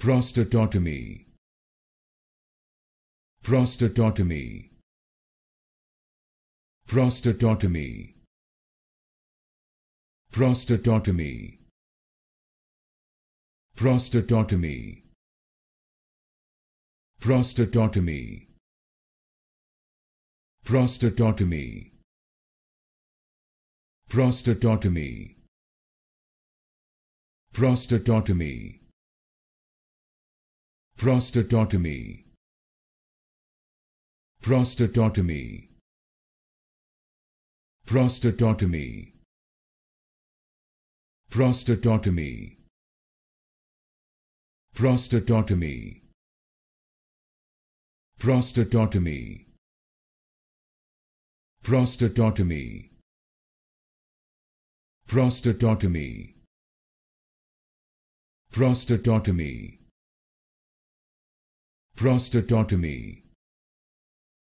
Prostatotomy. Prostatotomy. Prostatotomy. Prostatotomy. Prostatotomy. Prostatotomy. Prostatotomy. Prostatotomy. Prostatotomy. Prostatotomy. Prostatotomy. Prostatotomy. Prostatotomy. Prostatotomy. Prostatotomy. Prostatotomy. Prostatotomy. Prostatotomy prostatectomy